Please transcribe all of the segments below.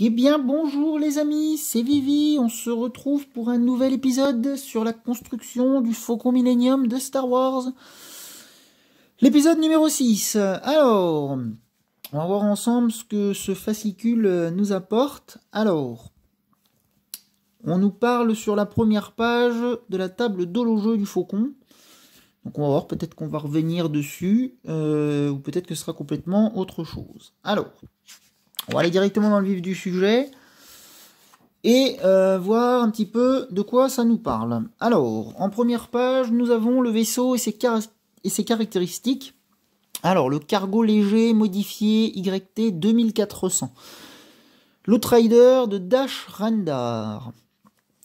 Eh bien bonjour les amis, c'est Vivi, on se retrouve pour un nouvel épisode sur la construction du Faucon Millennium de Star Wars. L'épisode numéro 6. Alors, on va voir ensemble ce que ce fascicule nous apporte. Alors, on nous parle sur la première page de la table d'Holojeu du Faucon. Donc on va voir, peut-être qu'on va revenir dessus, euh, ou peut-être que ce sera complètement autre chose. Alors... On va aller directement dans le vif du sujet et euh, voir un petit peu de quoi ça nous parle. Alors, en première page, nous avons le vaisseau et ses, caractéristiques. Alors, le cargo léger modifié YT 2400. Le trader de Dash Randar.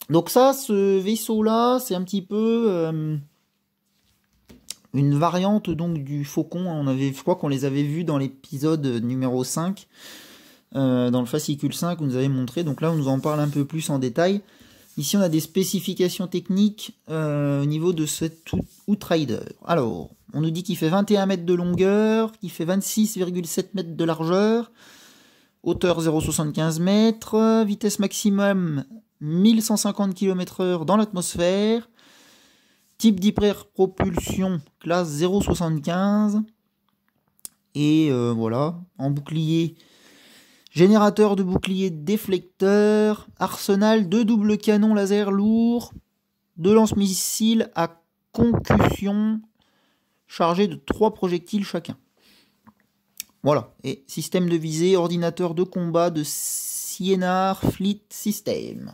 Donc ça, ce vaisseau-là, c'est un petit peu euh, une variante donc du Faucon. On avait, je crois qu'on les avait vus dans l'épisode numéro 5. Euh, dans le fascicule 5, que vous nous avez montré. Donc là, on nous en parle un peu plus en détail. Ici, on a des spécifications techniques euh, au niveau de cet Outrider. Alors, on nous dit qu'il fait 21 mètres de longueur, qu'il fait 26,7 mètres de largeur, hauteur 0,75 mètres, vitesse maximum 1150 km/h dans l'atmosphère, type d'hyperpropulsion classe 0,75, et euh, voilà, en bouclier Générateur de bouclier déflecteur, arsenal de double canon laser lourd, de lance-missiles à concussion chargé de trois projectiles chacun. Voilà, et système de visée, ordinateur de combat de Sienar Fleet System.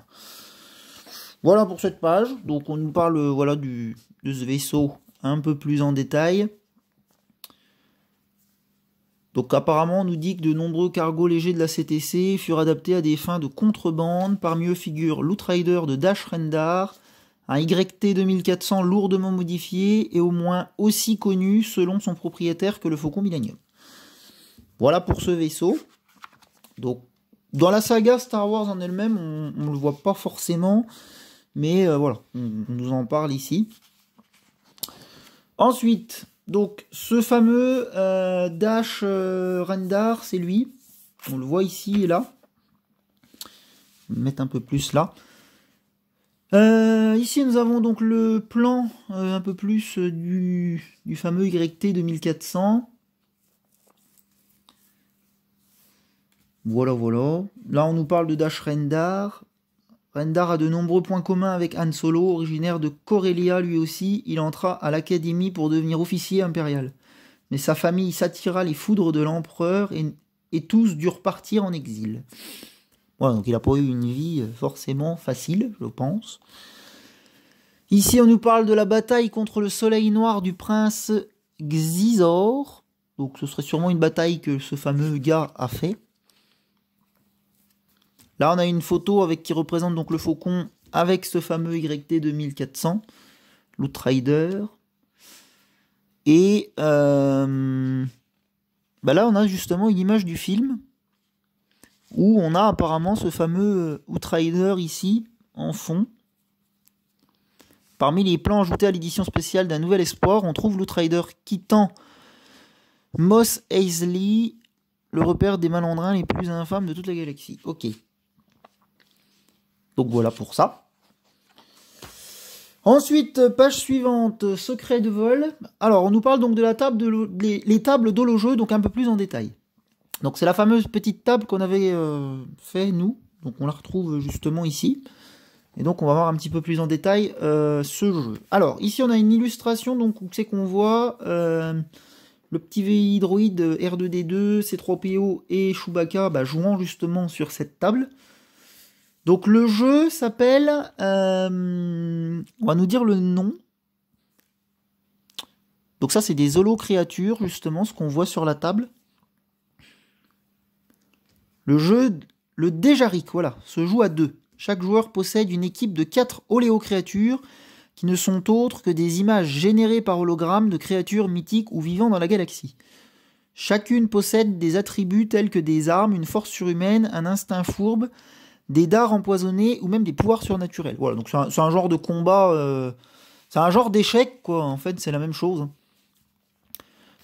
Voilà pour cette page. Donc on nous parle euh, voilà, du, de ce vaisseau un peu plus en détail. Donc apparemment, on nous dit que de nombreux cargos légers de la CTC furent adaptés à des fins de contrebande. Parmi eux figure l'Outrider de Dash Rendar, un YT 2400 lourdement modifié et au moins aussi connu selon son propriétaire que le Faucon Millennium. Voilà pour ce vaisseau. Donc dans la saga Star Wars en elle-même, on ne le voit pas forcément, mais euh, voilà, on, nous en parle ici. Ensuite, donc ce fameux euh, Dash euh, Rendar, c'est lui. On le voit ici et là. Je vais mettre un peu plus là. Euh, ici nous avons donc le plan un peu plus du, du fameux YT 2400. Voilà, voilà. Là on nous parle de Dash Rendar. Rendar a de nombreux points communs avec Han Solo, originaire de Corellia lui aussi, il entra à l'académie pour devenir officier impérial. Mais sa famille s'attira les foudres de l'empereur et, tous durent partir en exil. Voilà, donc il n'a pas eu une vie euh, forcément facile, je pense. Ici, on nous parle de la bataille contre le soleil noir du prince Xizor. Donc ce serait sûrement une bataille que ce fameux gars a fait. Là, on a une photo avec qui représente donc le faucon avec ce fameux YT 2400, l'Outrider. Et euh, bah là, on a justement une image du film où on a apparemment ce fameux euh, Outrider ici en fond. Parmi les plans ajoutés à l'édition spéciale d'un nouvel espoir, on trouve l'Outrider quittant Moss Eisley, le repère des malandrins les plus infâmes de toute la galaxie. Ok. Donc voilà pour ça. Ensuite, page suivante, secret de vol. Alors, on nous parle donc de la table de les, les, tables jeu donc un peu plus en détail. Donc c'est la fameuse petite table qu'on avait euh, fait nous. Donc on la retrouve justement ici. Et donc on va voir un petit peu plus en détail euh, ce jeu. Alors ici on a une illustration donc où c'est qu'on voit euh, le petit VI droïde R2D2, C3PO et Chewbacca bah, jouant justement sur cette table. Donc le jeu s'appelle... Euh, on va nous dire le nom. Donc ça, c'est des holo créatures, justement, ce qu'on voit sur la table. Le jeu, le Déjaric, voilà, se joue à deux. Chaque joueur possède une équipe de quatre oléocréatures créatures qui ne sont autres que des images générées par hologramme de créatures mythiques ou vivant dans la galaxie. Chacune possède des attributs tels que des armes, une force surhumaine, un instinct fourbe, des dards empoisonnés ou même des pouvoirs surnaturels. Voilà, donc c'est un, genre de combat, euh, c'est un genre d'échec, quoi. En fait, c'est la même chose. Hein.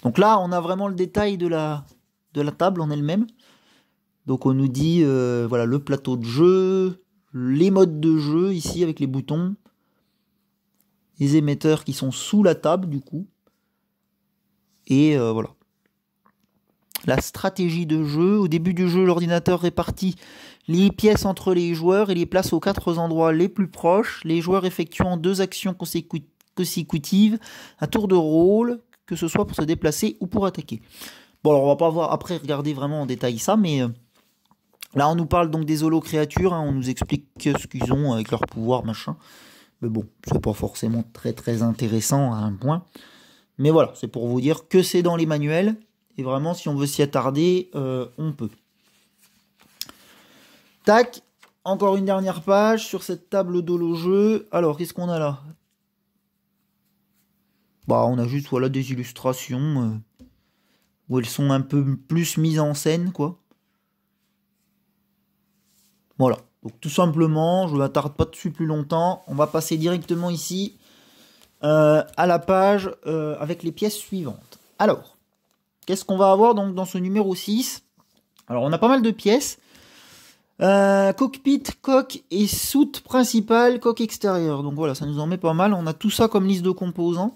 Donc là, on a vraiment le détail de la, de la table en elle-même. Donc on nous dit, euh, voilà, le plateau de jeu, les modes de jeu ici avec les boutons, les émetteurs qui sont sous la table du coup, et euh, voilà. La stratégie de jeu, au début du jeu, l'ordinateur répartit les pièces entre les joueurs et les places aux quatre endroits les plus proches, les joueurs effectuant deux actions consécutives, à tour de rôle, que ce soit pour se déplacer ou pour attaquer. Bon, alors on va pas voir après regarder vraiment en détail ça, mais euh, là on nous parle donc des holo créatures, hein. on nous explique ce qu'ils ont avec leur pouvoir, machin. Mais bon, c'est pas forcément très très intéressant à un point. Mais voilà, c'est pour vous dire que c'est dans les manuels. Et vraiment, si on veut s'y attarder, euh, on peut. Tac, encore une dernière page sur cette table d'hélo-jeu. Alors, qu'est-ce qu'on a là Bah, on a juste voilà des illustrations euh, où elles sont un peu plus mises en scène, quoi. Voilà. Donc tout simplement, je ne m'attarde pas dessus plus longtemps. On va passer directement ici euh, à la page euh, avec les pièces suivantes. Alors, qu'est-ce qu'on va avoir donc dans ce numéro 6 Alors, on a pas mal de pièces. Euh, cockpit, coque et soute principale, coque extérieure. Donc voilà, ça nous en met pas mal. On a tout ça comme liste de composants.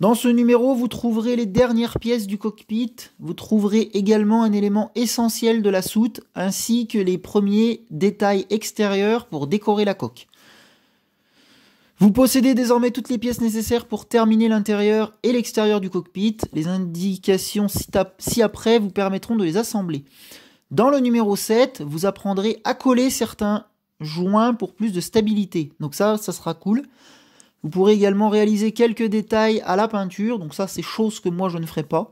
Dans ce numéro, vous trouverez les dernières pièces du cockpit. Vous trouverez également un élément essentiel de la soute, ainsi que les premiers détails extérieurs pour décorer la coque. Vous possédez désormais toutes les pièces nécessaires pour terminer l'intérieur et l'extérieur du cockpit. Les indications ci-après vous permettront de les assembler. Dans le numéro 7, vous apprendrez à coller certains joints pour plus de stabilité. Donc ça, ça sera cool. Vous pourrez également réaliser quelques détails à la peinture. Donc ça, c'est chose que moi, je ne ferai pas.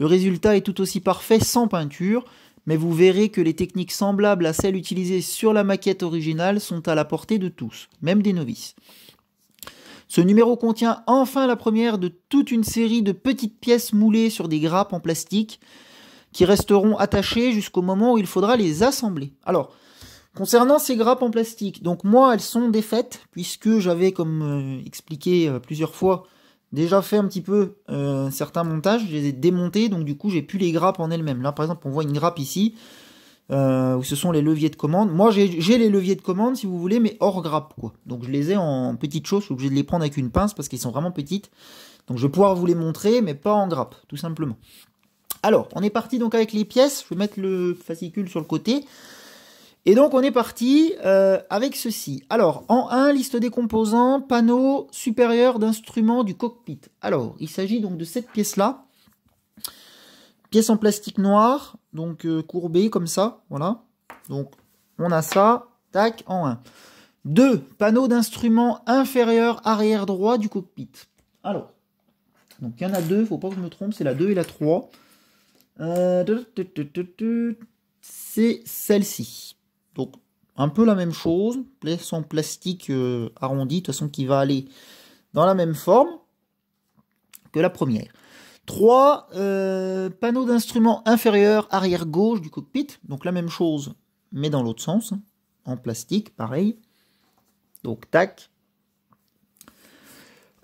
Le résultat est tout aussi parfait sans peinture, mais vous verrez que les techniques semblables à celles utilisées sur la maquette originale sont à la portée de tous, même des novices. Ce numéro contient enfin la première de toute une série de petites pièces moulées sur des grappes en plastique qui resteront attachées jusqu'au moment où il faudra les assembler. Alors, concernant ces grappes en plastique, donc moi elles sont défaites, puisque j'avais, comme euh, expliqué euh, plusieurs fois, déjà fait un petit peu euh, certains montages, je les ai démontées, donc du coup j'ai plus les grappes en elles-mêmes. Là par exemple on voit une grappe ici, où ce sont les leviers de commande. Moi, j'ai les leviers de commande, si vous voulez, mais hors grappe, quoi. Donc, je les ai en petites choses, je suis obligé de les prendre avec une pince parce qu'ils sont vraiment petites. Donc, je vais pouvoir vous les montrer, mais pas en grappe, tout simplement. Alors, on est parti donc avec les pièces. Je vais mettre le fascicule sur le côté. Et donc, on est parti euh, avec ceci. Alors, en 1, liste des composants, panneau supérieur d'instruments du cockpit. Alors, il s'agit donc de cette pièce-là. Pièce en plastique noir, donc euh, courbée comme ça, voilà. Donc, on a ça, tac, en 1. 2. Panneau d'instruments inférieur arrière droit du cockpit. Alors, donc il y en a deux, faut pas que je me trompe, c'est la 2 et la 3. Euh, c'est celle-ci. Donc, un peu la même chose, son plastique euh, arrondi, de toute façon qui va aller dans la même forme que la première. Trois euh, panneaux d'instruments inférieurs arrière gauche du cockpit, donc la même chose mais dans l'autre sens, hein. en plastique, pareil. Donc tac.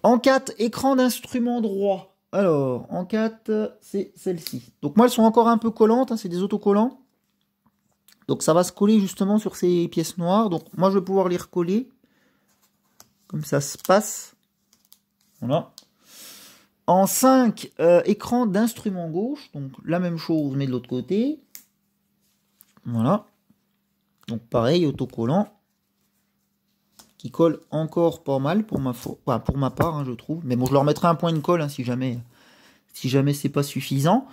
En 4, écran d'instrument droit. Alors, en 4, c'est celle-ci. Donc moi, elles sont encore un peu collantes, hein, c'est des autocollants. Donc ça va se coller justement sur ces pièces noires. Donc moi, je vais pouvoir les recoller. Comme ça se passe. Voilà. En 5, écrans euh, écran d'instrument gauche. Donc la même chose, mais de l'autre côté. Voilà. Donc pareil, autocollant qui colle encore pas mal pour ma, enfin, pour ma part, hein, je trouve. Mais bon, je leur mettrai un point de colle hein, si jamais, si jamais c'est pas suffisant.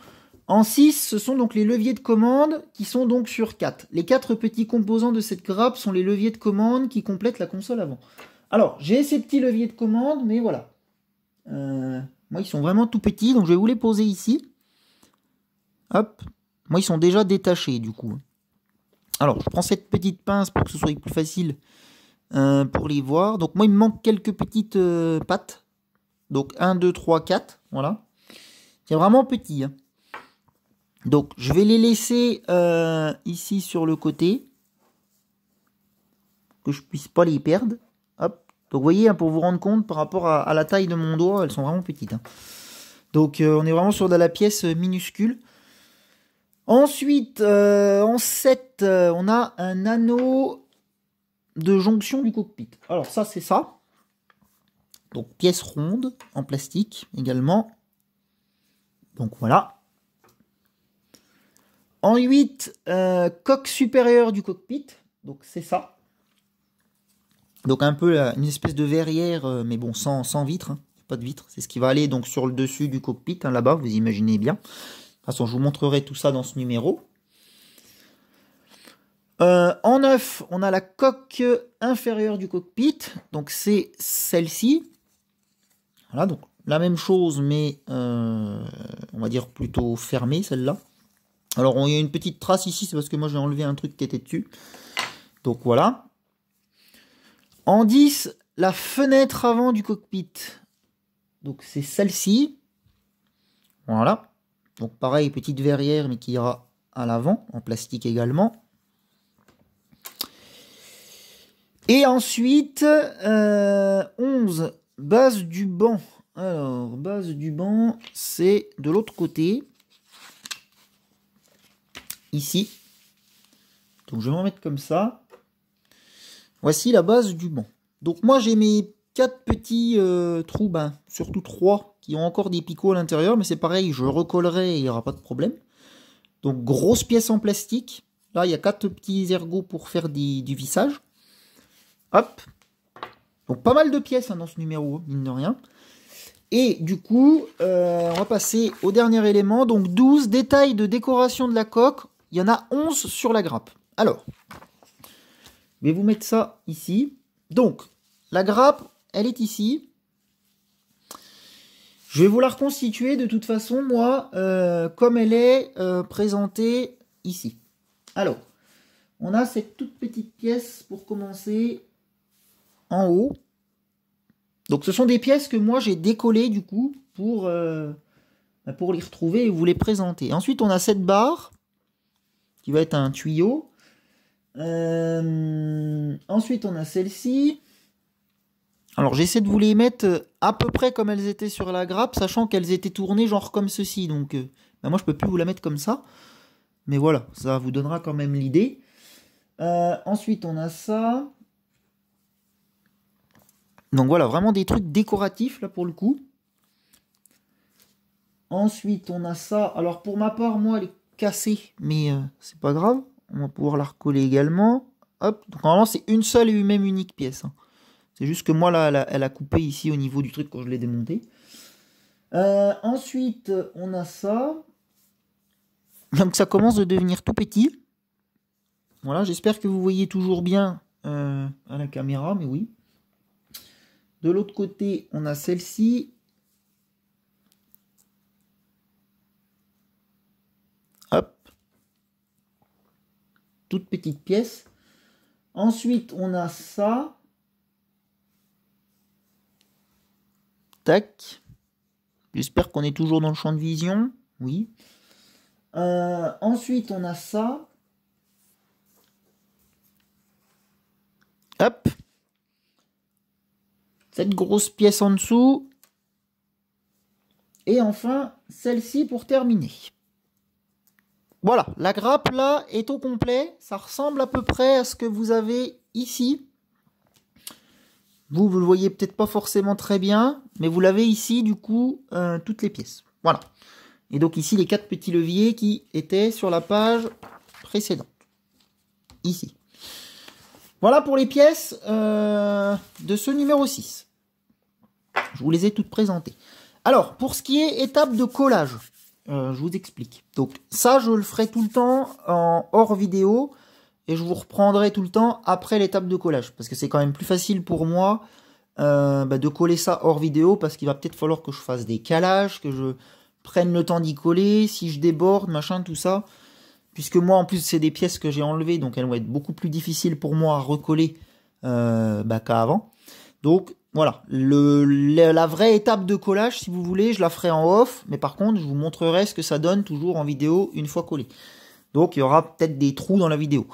En 6, ce sont donc les leviers de commande qui sont donc sur 4. Les quatre petits composants de cette grappe sont les leviers de commande qui complètent la console avant. Alors, j'ai ces petits leviers de commande, mais voilà. Euh, moi, ils sont vraiment tout petits, donc je vais vous les poser ici. Hop. Moi, ils sont déjà détachés, du coup. Alors, je prends cette petite pince pour que ce soit plus facile euh, pour les voir. Donc moi, il me manque quelques petites euh, pattes. Donc 1, 2, 3, 4. Voilà. C'est vraiment petit. Hein. Donc je vais les laisser euh, ici sur le côté. Que je puisse pas les perdre. Donc vous voyez, hein, pour vous rendre compte, par rapport à, la taille de mon doigt, elles sont vraiment petites. Hein. Donc on est vraiment sur de la pièce minuscule. Ensuite, en 7, on a un anneau de jonction du cockpit. Alors ça, c'est ça. Donc pièce ronde en plastique également. Donc voilà. En 8, euh, coque supérieure du cockpit. Donc c'est ça. Donc un peu euh, une espèce de verrière, euh, mais bon, sans, sans vitre. Hein. Pas de vitre. C'est ce qui va aller donc sur le dessus du cockpit, hein, là-bas, vous imaginez bien. De toute façon, je vous montrerai tout ça dans ce numéro. Euh, en 9, on a la coque inférieure du cockpit, donc c'est celle-ci. Voilà, donc la même chose, mais euh, on va dire plutôt fermée, celle-là. Alors, il y a une petite trace ici, c'est parce que moi j'ai enlevé un truc qui était dessus. Donc voilà. En 10, la fenêtre avant du cockpit. Donc c'est celle-ci. Voilà. Donc pareil, petite verrière, mais qui ira à l'avant, en plastique également. Et ensuite, 11, euh, base du banc. Alors, base du banc, c'est de l'autre côté. Ici. Donc, je vais m'en mettre comme ça. Voici la base du banc. Donc, moi, j'ai mes quatre petits euh, trous, ben, surtout trois, qui ont encore des picots à l'intérieur. Mais c'est pareil, je recollerai et il n'y aura pas de problème. Donc, grosse pièce en plastique. Là, il y a quatre petits ergots pour faire du vissage. Hop. Donc pas mal de pièces hein, dans ce numéro, mine de rien. Et du coup, euh, on va passer au dernier élément. Donc 12 détails de décoration de la coque. Il y en a 11 sur la grappe. Alors, je vais vous mettre ça ici. Donc, la grappe, elle est ici. Je vais vous la reconstituer de toute façon, moi, euh, comme elle est euh, présentée ici. Alors, on a cette toute petite pièce pour commencer en haut. Donc ce sont des pièces que moi j'ai décollées du coup pour, euh, bah, pour les retrouver et vous les présenter. Ensuite on a cette barre qui va être un tuyau. Euh, ensuite on a celle-ci. Alors j'essaie de vous les mettre euh, à peu près comme elles étaient sur la grappe, sachant qu'elles étaient tournées genre comme ceci. Donc bah, moi je peux plus vous la mettre comme ça. Mais voilà, ça vous donnera quand même l'idée. ensuite on a ça. Donc voilà, vraiment des trucs décoratifs là pour le coup. Ensuite, on a ça. Alors pour ma part, moi, elle est cassée, mais euh, c'est pas grave. On va pouvoir la recoller également. Hop, donc normalement c'est une seule et une même unique pièce. Hein. C'est juste que moi là, elle a, coupé ici au niveau du truc quand je l'ai démonté. Euh, ensuite, on a ça. Donc ça commence de devenir tout petit. Voilà, j'espère que vous voyez toujours bien euh, à la caméra, mais oui. De l'autre côté, on a celle-ci. Hop. Toute petite pièce. Ensuite, on a ça. Tac. J'espère qu'on est toujours dans le champ de vision. Oui. Euh, ensuite, on a ça. Hop cette grosse pièce en dessous. Et enfin, celle-ci pour terminer. Voilà, la grappe là est au complet. Ça ressemble à peu près à ce que vous avez ici. Vous, vous le voyez peut-être pas forcément très bien, mais vous l'avez ici, du coup, euh, toutes les pièces. Voilà. Et donc ici, les quatre petits leviers qui étaient sur la page précédente. Ici. Voilà pour les pièces euh, de ce numéro 6. Je vous les ai toutes présentées. Alors, pour ce qui est étape de collage, euh, je vous explique. Donc ça, je le ferai tout le temps en hors vidéo et je vous reprendrai tout le temps après l'étape de collage parce que c'est quand même plus facile pour moi euh, bah, de coller ça hors vidéo parce qu'il va peut-être falloir que je fasse des calages, que je prenne le temps d'y coller, si je déborde, machin, tout ça. Puisque moi, en plus, c'est des pièces que j'ai enlevées, donc elles vont être beaucoup plus difficiles pour moi à recoller euh, bah, qu'avant. Donc voilà, la vraie étape de collage, si vous voulez, je la ferai en off, mais par contre, je vous montrerai ce que ça donne toujours en vidéo une fois collé. Donc, il y aura peut-être des trous dans la vidéo.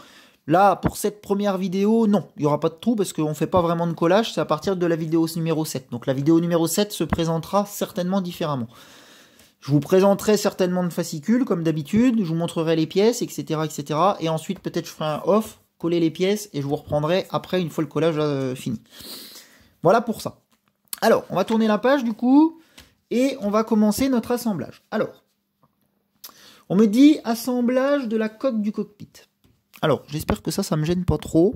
Là, pour cette première vidéo, non, il n'y aura pas de trous parce qu'on ne fait pas vraiment de collage, c'est à partir de la vidéo numéro 7. Donc, la vidéo numéro 7 se présentera certainement différemment. Je vous présenterai certainement de fascicule, comme d'habitude, je vous montrerai les pièces, etc., etc. Et ensuite, peut-être, je ferai un off, coller les pièces, et je vous reprendrai après, une fois le collage euh, fini. Voilà pour ça. Alors, on va tourner la page du coup et on va commencer notre assemblage. Alors, on me dit assemblage de la coque du cockpit. Alors, j'espère que ça, ça me gêne pas trop.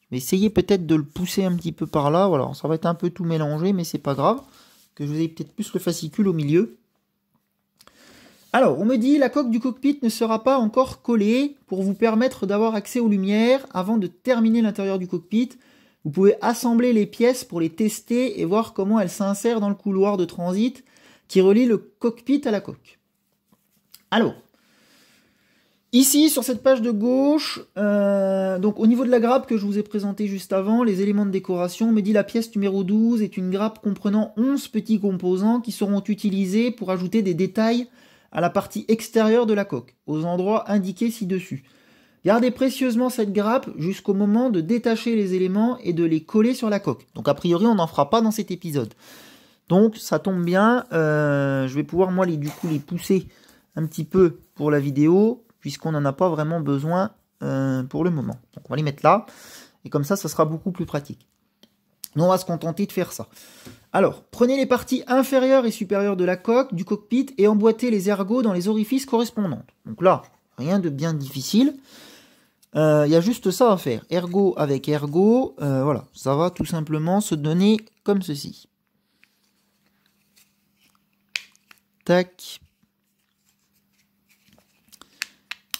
Je vais essayer peut-être de le pousser un petit peu par là. Voilà, ça va être un peu tout mélangé, mais c'est pas grave. Que je vous ai peut-être plus le fascicule au milieu. Alors, on me dit la coque du cockpit ne sera pas encore collée pour vous permettre d'avoir accès aux lumières avant de terminer l'intérieur du cockpit. Vous pouvez assembler les pièces pour les tester et voir comment elles s'insèrent dans le couloir de transit qui relie le cockpit à la coque. Alors, ici sur cette page de gauche, euh, donc au niveau de la grappe que je vous ai présentée juste avant, les éléments de décoration, on me dit la pièce numéro 12 est une grappe comprenant 11 petits composants qui seront utilisés pour ajouter des détails à la partie extérieure de la coque, aux endroits indiqués ci-dessus. Gardez précieusement cette grappe jusqu'au moment de détacher les éléments et de les coller sur la coque. Donc a priori, on n'en fera pas dans cet épisode. Donc ça tombe bien, euh, je vais pouvoir moi les, du coup les pousser un petit peu pour la vidéo, puisqu'on n'en a pas vraiment besoin euh, pour le moment. Donc on va les mettre là, et comme ça, ça sera beaucoup plus pratique. Nous, on va se contenter de faire ça. Alors, prenez les parties inférieures et supérieures de la coque, du cockpit, et emboîtez les ergots dans les orifices correspondants. Donc là, rien de bien difficile. Il euh, y a juste ça à faire. Ergo avec ergo, euh, voilà, ça va tout simplement se donner comme ceci. Tac.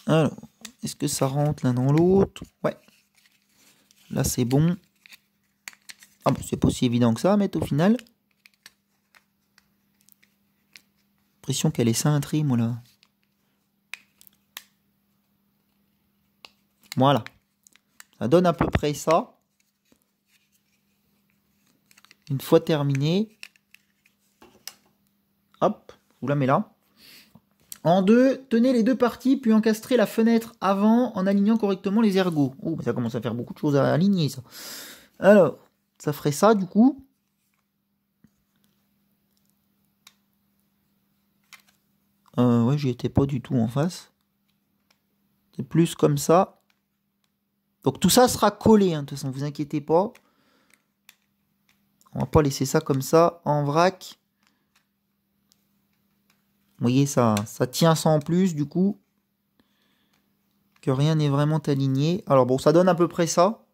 Alors, est-ce que ça rentre l'un dans l'autre Ouais. Là, c'est bon. Ah bah, c'est pas si évident que ça, mais au final. J'ai qu'elle est cintrée, moi, là. Voilà. Ça donne à peu près ça. Une fois terminé, hop, vous la mettez là. En deux, tenez les deux parties, puis encastrez la fenêtre avant en alignant correctement les ergots. Oh, ça commence à faire beaucoup de choses à aligner, ça. Alors, ça ferait ça, du coup. Euh, ouais, j'y étais pas du tout en face. C'est plus comme ça. Donc tout ça sera collé, hein, de toute façon, vous inquiétez pas. On va pas laisser ça comme ça, en vrac. Vous voyez, ça, ça tient sans plus, du coup. Que rien n'est vraiment aligné. Alors bon, ça donne à peu près ça.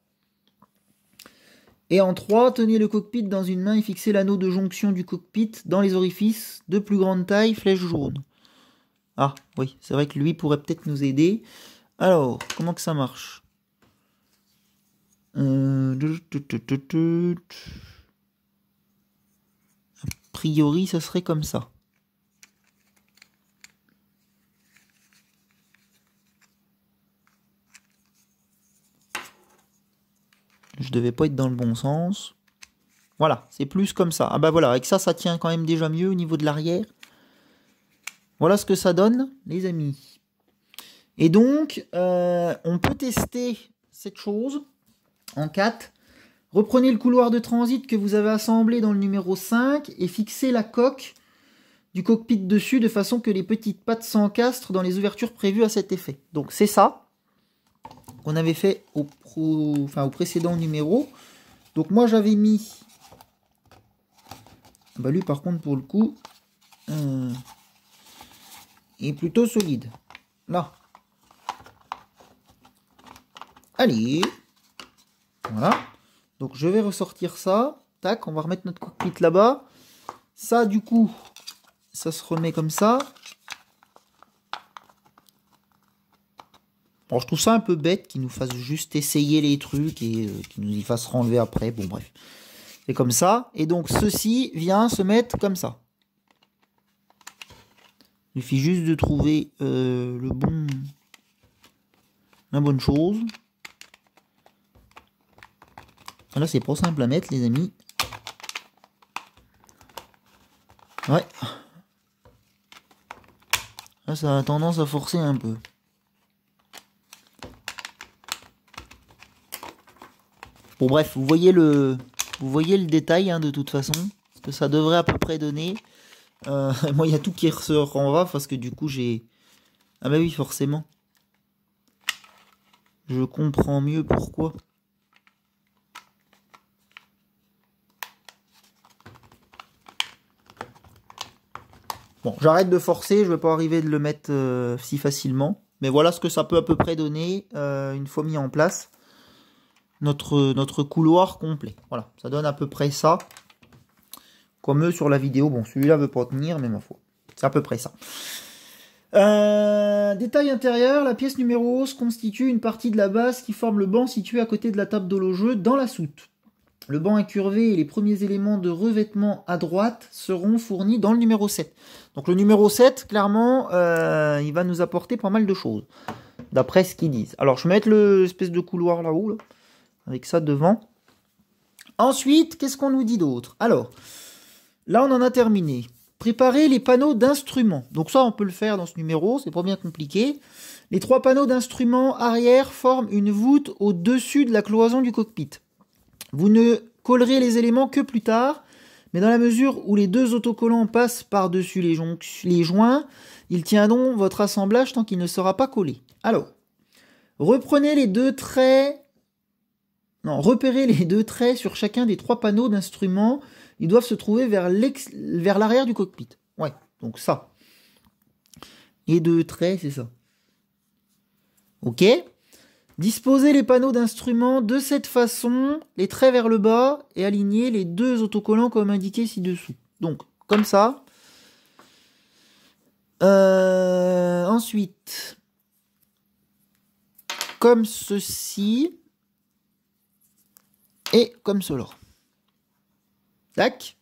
Et en 3, tenez le cockpit dans une main et fixez l'anneau de jonction du cockpit dans les orifices de plus grande taille, flèche jaune. Ah oui, c'est vrai que lui pourrait peut-être nous aider. Alors, comment que ça marche euh, A priori, ça serait comme ça. Je devais pas être dans le bon sens. Voilà, c'est plus comme ça. Ah bah voilà, avec ça, ça tient quand même déjà mieux au niveau de l'arrière. Voilà ce que ça donne, les amis. Et donc, euh, on peut tester cette chose en 4, reprenez le couloir de transit que vous avez assemblé dans le numéro 5 et fixez la coque du cockpit dessus de façon que les petites pattes s'encastrent dans les ouvertures prévues à cet effet. Donc c'est ça qu'on avait fait au, précédent numéro. Donc moi j'avais mis... Ah bah lui par contre pour le coup... Euh, est plutôt solide. Là. Allez voilà. Donc je vais ressortir ça. Tac, on va remettre notre cockpit là-bas. Ça, du coup, ça se remet comme ça. Bon, je trouve ça un peu bête qu'ils nous fasse juste essayer les trucs et euh, qu'il nous y fassent renlever après. Bon, bref. C'est comme ça. Et donc, ceci vient se mettre comme ça. Il suffit juste de trouver euh, le bon... la bonne chose. Là, c'est pas simple à mettre, les amis. Ouais. Là, ça a tendance à forcer un peu. Bon, bref, vous voyez le, vous voyez le détail, hein, de toute façon. Ce que ça devrait à peu près donner. Euh, moi, il y a tout qui ressort en parce que du coup, j'ai... Ah bah oui, forcément. Je comprends mieux pourquoi. Bon, j'arrête de forcer, je vais pas arriver de le mettre euh, si facilement. Mais voilà ce que ça peut à peu près donner euh, une fois mis en place notre, notre couloir complet. Voilà, ça donne à peu près ça. Comme eux sur la vidéo, bon celui-là veut pas tenir, mais ma foi, c'est à peu près ça. Euh, détail intérieur, la pièce numéro 11 constitue une partie de la base qui forme le banc situé à côté de la table de jeu dans la soute. Le banc incurvé et les premiers éléments de revêtement à droite seront fournis dans le numéro 7. Donc le numéro 7, clairement, euh, il va nous apporter pas mal de choses, d'après ce qu'ils disent. Alors je vais mettre l'espèce de couloir là-haut, avec ça devant. Ensuite, qu'est-ce qu'on nous dit d'autre Alors, là on en a terminé. Préparer les panneaux d'instruments. Donc ça, on peut le faire dans ce numéro, c'est pas bien compliqué. Les trois panneaux d'instruments arrière forment une voûte au-dessus de la cloison du cockpit. Vous ne collerez les éléments que plus tard, mais dans la mesure où les deux autocollants passent par-dessus les, les joints, ils tiendront votre assemblage tant qu'il ne sera pas collé. Alors, reprenez les deux traits non, repérez les deux traits sur chacun des trois panneaux d'instruments. Ils doivent se trouver vers l'arrière du cockpit. Ouais, donc ça. Les deux traits, c'est ça. Ok Disposez les panneaux d'instruments de cette façon, les traits vers le bas et alignez les deux autocollants comme indiqué ci-dessous. Donc, comme ça. Euh, ensuite, comme ceci et comme cela. Tac.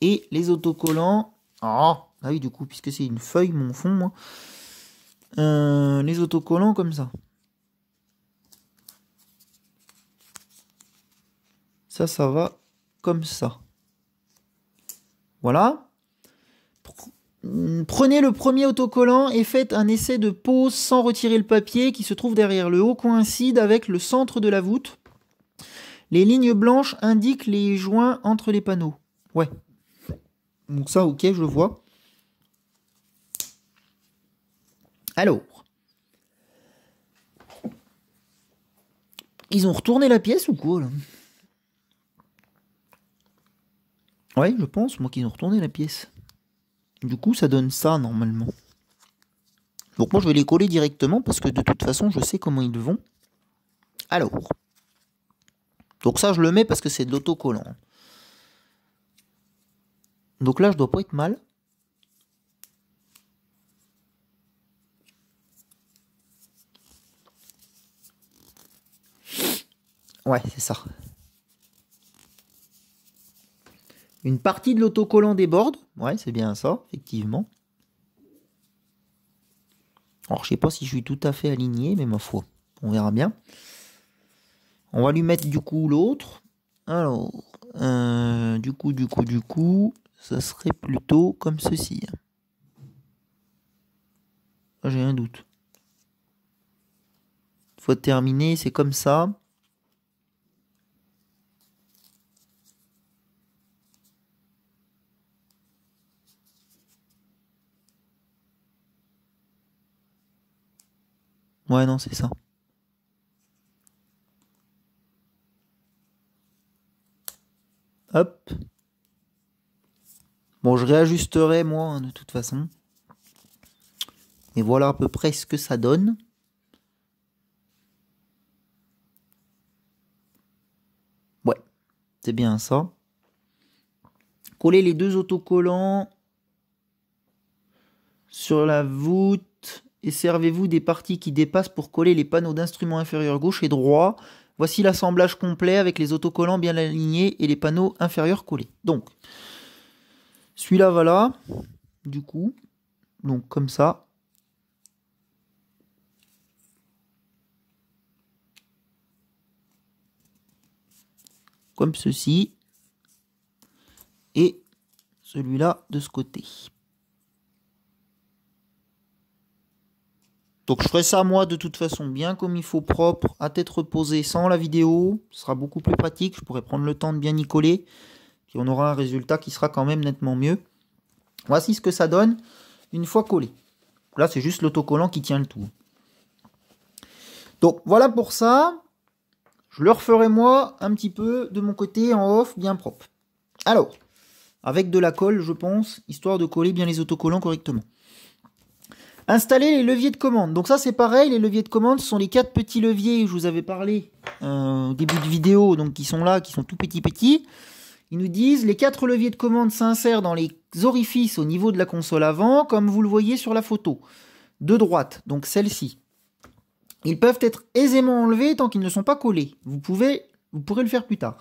Et les autocollants. ah, ah oui, du coup, puisque c'est une feuille, mon fond, moi. Euh, les autocollants comme ça. Ça, ça va comme ça. Voilà. Hmm, prenez le premier autocollant et faites un essai de pose sans retirer le papier qui se trouve derrière le haut coïncide avec le centre de la voûte. Les lignes blanches indiquent les joints entre les panneaux. Ouais. Donc ça, ok, je vois. Alors. Ils ont retourné la pièce ou quoi là Oui, je pense, moi, qui ont retourné la pièce. Du coup, ça donne ça, normalement. Donc moi, je vais les coller directement, parce que de toute façon, je sais comment ils vont. Alors. Donc ça, je le mets parce que c'est de l'autocollant. Hein. Donc là, je dois pas être mal. Ouais, c'est ça. Une partie de l'autocollant déborde. Ouais, c'est bien ça, effectivement. Alors, je sais pas si je suis tout à fait aligné, mais ma foi, on verra bien. On va lui mettre du coup l'autre. Alors, euh, du coup, du coup, du coup, ça serait plutôt comme ceci. Hein. Ah, j'ai un doute. Faut terminer, c'est comme ça. Ouais, non, c'est ça. Hop. Bon, je réajusterai moi hein, de toute façon. Et voilà à peu près ce que ça donne. Ouais, c'est bien ça. Coller les deux autocollants sur la voûte et servez-vous des parties qui dépassent pour coller les panneaux d'instruments inférieurs gauche et droit. Voici l'assemblage complet avec les autocollants bien alignés et les panneaux inférieurs collés. Donc, celui-là voilà. du coup, donc comme ça. Comme ceci. Et celui-là de ce côté. Donc je ferai ça moi de toute façon bien comme il faut, propre, à tête reposée, sans la vidéo. Ce sera beaucoup plus pratique, je pourrai prendre le temps de bien y coller. Puis on aura un résultat qui sera quand même nettement mieux. Voici ce que ça donne une fois collé. Là c'est juste l'autocollant qui tient le tout. Donc voilà pour ça. Je le referai moi un petit peu de mon côté en off bien propre. Alors, avec de la colle je pense, histoire de coller bien les autocollants correctement. Installer les leviers de commande. Donc ça c'est pareil, les leviers de commande sont les quatre petits leviers que je vous avais parlé euh, au début de vidéo, donc qui sont là, qui sont tout petits petits. Ils nous disent les quatre leviers de commande s'insèrent dans les orifices au niveau de la console avant, comme vous le voyez sur la photo. De droite, donc celle-ci. Ils peuvent être aisément enlevés tant qu'ils ne sont pas collés. Vous, pouvez, vous pourrez le faire plus tard.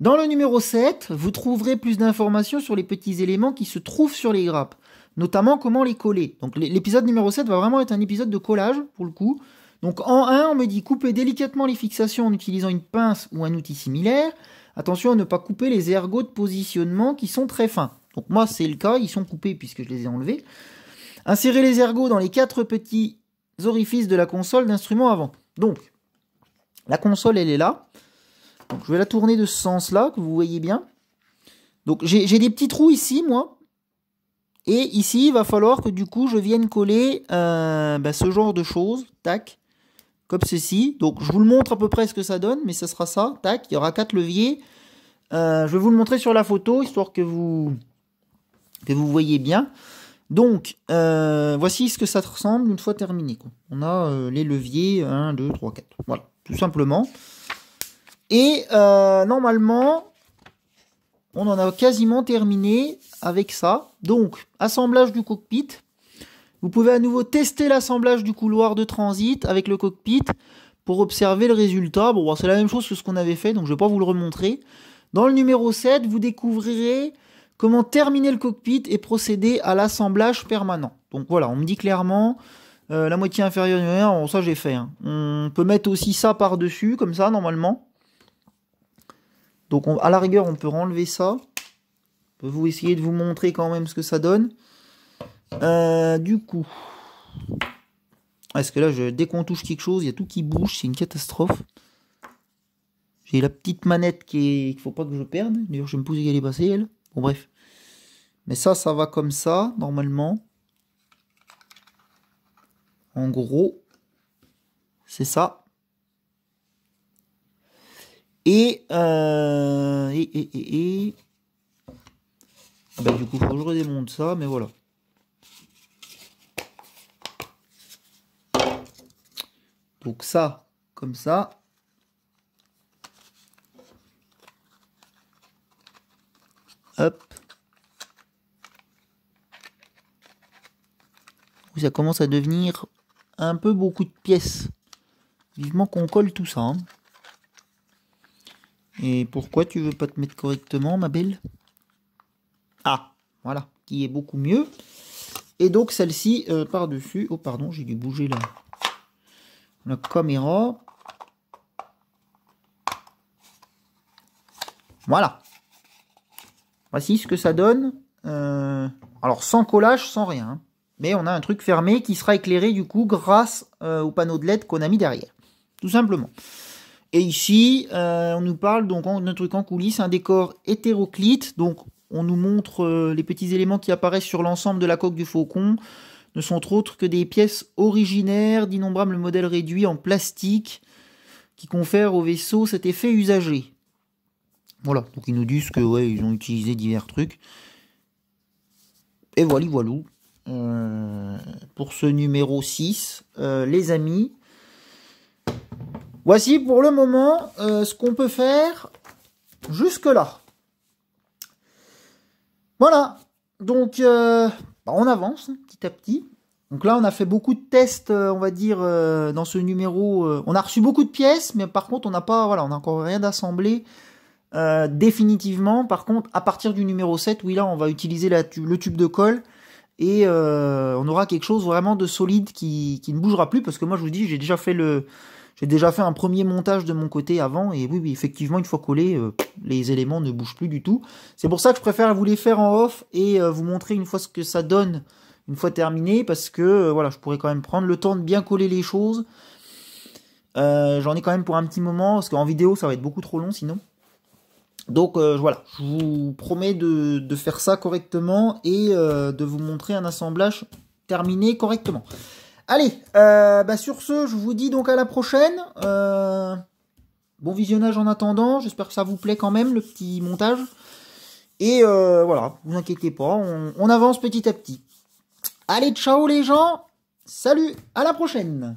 Dans le numéro 7, vous trouverez plus d'informations sur les petits éléments qui se trouvent sur les grappes notamment comment les coller. Donc l'épisode numéro 7 va vraiment être un épisode de collage, pour le coup. Donc en 1, on me dit couper délicatement les fixations en utilisant une pince ou un outil similaire. Attention à ne pas couper les ergots de positionnement qui sont très fins. Donc moi, c'est le cas, ils sont coupés puisque je les ai enlevés. Insérer les ergots dans les quatre petits orifices de la console d'instruments avant. Donc, la console, elle est là. Donc je vais la tourner de ce sens-là, que vous voyez bien. Donc j'ai des petits trous ici, moi, et ici, il va falloir que du coup, je vienne coller euh, bah, ce genre de choses, tac, comme ceci. Donc, je vous le montre à peu près ce que ça donne, mais ça sera ça, tac, il y aura quatre leviers. Euh, je vais vous le montrer sur la photo, histoire que vous, que vous voyez bien. Donc, euh, voici ce que ça ressemble une fois terminé. On a les leviers 1, 2, 3, 4. Voilà, tout simplement. Et normalement, on en a quasiment terminé avec ça. Donc, assemblage du cockpit. Vous pouvez à nouveau tester l'assemblage du couloir de transit avec le cockpit pour observer le résultat. Bon, bah, c'est la même chose que ce qu'on avait fait, donc je ne vais pas vous le remontrer. Dans le numéro 7, vous découvrirez comment terminer le cockpit et procéder à l'assemblage permanent. Donc voilà, on me dit clairement, euh, la moitié inférieure, ça j'ai fait. Hein. On peut mettre aussi ça par-dessus, comme ça, normalement. Donc à la rigueur, on peut enlever ça. Je peux vous essayer de vous montrer quand même ce que ça donne. Euh, du coup, ah, est-ce que là, je, dès qu'on touche quelque chose, il y a tout qui bouge, c'est une catastrophe. J'ai la petite manette qui ne faut pas que je perde. D'ailleurs, je me pose qu'elle est elle. Bon, bref. Mais ça, ça va comme ça, normalement. En gros, c'est ça. Euh, et, et, et, et ah bah, du coup, faut que je redémonte ça, mais voilà. Donc ça, comme ça. Hop. Ça commence à devenir un peu beaucoup de pièces. Vivement qu'on colle tout ça. Hein. Et pourquoi tu veux pas te mettre correctement, ma belle Ah, voilà, qui est beaucoup mieux. Et donc celle-ci euh, par-dessus. Oh pardon, j'ai dû bouger la, la caméra. Voilà. Voici ce que ça donne. Euh, alors sans collage, sans rien. Hein. Mais on a un truc fermé qui sera éclairé du coup grâce euh, au panneau de LED qu'on a mis derrière. Tout simplement. Et ici, euh, on nous parle donc d'un truc en coulisses, un décor hétéroclite. Donc, on nous montre euh, les petits éléments qui apparaissent sur l'ensemble de la coque du faucon. Ne sont autres que des pièces originaires d'innombrables modèles réduits en plastique qui confèrent au vaisseau cet effet usagé. Voilà, donc ils nous disent que ils ont utilisé divers trucs. Et voilà, voilà. Euh, pour ce numéro 6, les amis. Voici pour le moment euh, ce qu'on peut faire jusque-là. Voilà, donc euh, bah, on avance hein, petit à petit. Donc là, on a fait beaucoup de tests, euh, on va dire, dans ce numéro. on a reçu beaucoup de pièces, mais par contre, on n'a pas, voilà, on n'a encore rien d'assemblé définitivement. Par contre, à partir du numéro 7, oui, là, on va utiliser le tube de colle et on aura quelque chose vraiment de solide qui ne bougera plus. Parce que moi, je vous dis, j'ai déjà fait le, j'ai déjà fait un premier montage de mon côté avant, et oui, effectivement, une fois collé, euh, les éléments ne bougent plus du tout. C'est pour ça que je préfère vous les faire en off et euh, vous montrer une fois ce que ça donne, une fois terminé, parce que euh, voilà, je pourrais quand même prendre le temps de bien coller les choses. J'en ai quand même pour un petit moment, parce qu'en vidéo, ça va être beaucoup trop long sinon. Donc voilà, je vous promets de, faire ça correctement et de vous montrer un assemblage terminé correctement. Allez, euh, bah sur ce, je vous dis donc à la prochaine. Euh, bon visionnage en attendant. J'espère que ça vous plaît quand même, le petit montage. Et euh, voilà, vous inquiétez pas, on, on avance petit à petit. Allez, ciao les gens. Salut, à la prochaine.